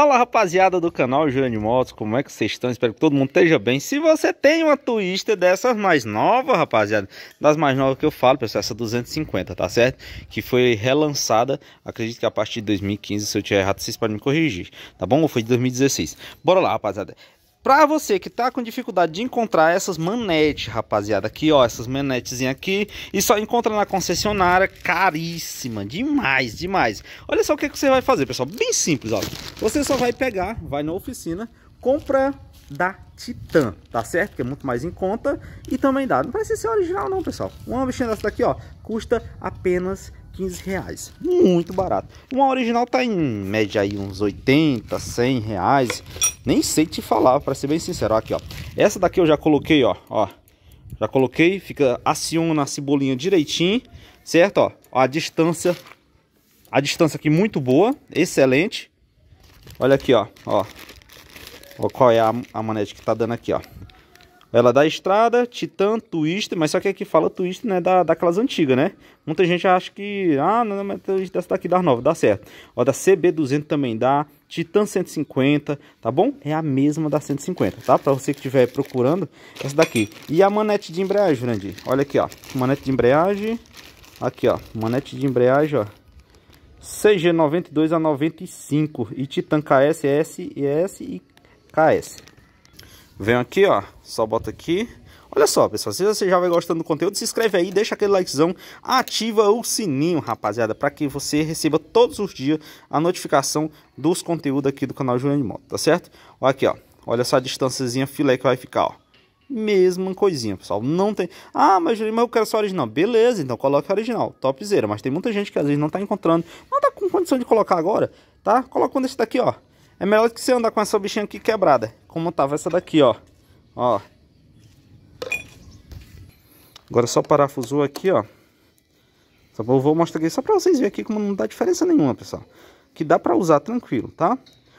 Fala rapaziada do canal Júlio Motos, como é que vocês estão? Espero que todo mundo esteja bem. Se você tem uma Twister dessas mais novas, rapaziada, das mais novas que eu falo, pessoal, essa 250, tá certo? Que foi relançada, acredito que a partir de 2015, se eu tiver errado, vocês podem me corrigir, tá bom? Ou foi de 2016. Bora lá, rapaziada. Pra você que tá com dificuldade de encontrar essas manetes, rapaziada, aqui ó, essas manetezinhas aqui, e só encontra na concessionária, caríssima, demais, demais. Olha só o que, que você vai fazer, pessoal, bem simples, ó. Você só vai pegar, vai na oficina, compra da Titan, tá certo? Que é muito mais em conta e também dá. Não parece ser original não, pessoal. Uma bichinha dessa daqui, ó, custa apenas 15 reais. Muito barato. Uma original tá em média aí uns 80, 100 reais. Nem sei te falar, para ser bem sincero. Aqui, ó. Essa daqui eu já coloquei, ó. ó. Já coloquei, fica aciona assim a cebolinha direitinho, certo? Ó, a distância, a distância aqui muito boa, excelente. Olha aqui, ó, ó, ó qual é a, a manete que tá dando aqui, ó. Ela dá estrada, Titan, Twist, mas só que aqui fala Twist, né, da, daquelas antigas, né? Muita gente acha que, ah, não, mas Twist dessa daqui dá nova, dá certo. Ó, da CB200 também dá, Titan 150, tá bom? É a mesma da 150, tá? Pra você que estiver procurando, essa daqui. E a manete de embreagem, grande. Olha aqui, ó, manete de embreagem, aqui, ó, manete de embreagem, ó. CG92 a 95 e Titan KS, S, S e KS. Venho aqui, ó, só bota aqui. Olha só, pessoal, se você já vai gostando do conteúdo, se inscreve aí, deixa aquele likezão, ativa o sininho, rapaziada, para que você receba todos os dias a notificação dos conteúdos aqui do canal Júnior de Moto, tá certo? Olha aqui, ó, olha só a distânciazinha filé que vai ficar, ó. Mesma coisinha, pessoal, não tem... Ah, mas mas eu quero só original. Beleza, então coloca original, topzera, mas tem muita gente que às vezes não tá encontrando, não tá com condição de colocar agora, tá? Coloca um desse daqui, ó. É melhor que você andar com essa bichinha aqui quebrada como tava essa daqui, ó. Ó. Agora só parafusou aqui, ó. Só vou mostrar aqui só para vocês verem aqui como não dá diferença nenhuma, pessoal. Que dá para usar tranquilo, tá?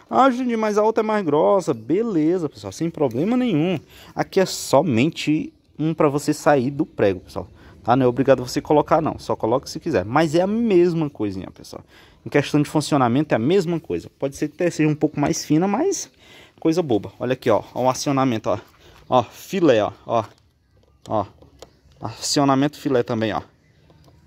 Ah, Jundi, mas a outra é mais grossa. Beleza, pessoal, sem problema nenhum. Aqui é somente um para você sair do prego, pessoal. Tá? Não é obrigado você colocar, não. Só coloca se quiser. Mas é a mesma coisinha, pessoal. Em questão de funcionamento, é a mesma coisa. Pode ser que seja um pouco mais fina, mas coisa boba. Olha aqui, ó, um acionamento, ó. Ó, filé, ó, ó. Ó. Acionamento filé também, ó.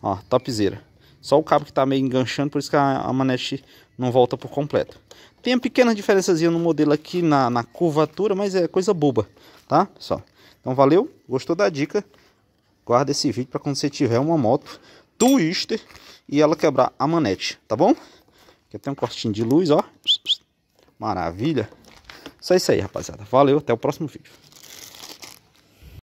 Ó, topzera. Só o cabo que tá meio enganchando, por isso que a, a manete não volta por completo. Tem uma pequena diferençazinha no modelo aqui na, na curvatura, mas é coisa boba, tá? Só. Então valeu, gostou da dica? Guarda esse vídeo para quando você tiver uma moto Twister e ela quebrar a manete, tá bom? Aqui tem um cortinho de luz, ó. Maravilha. Só isso aí, rapaziada. Valeu, até o próximo vídeo.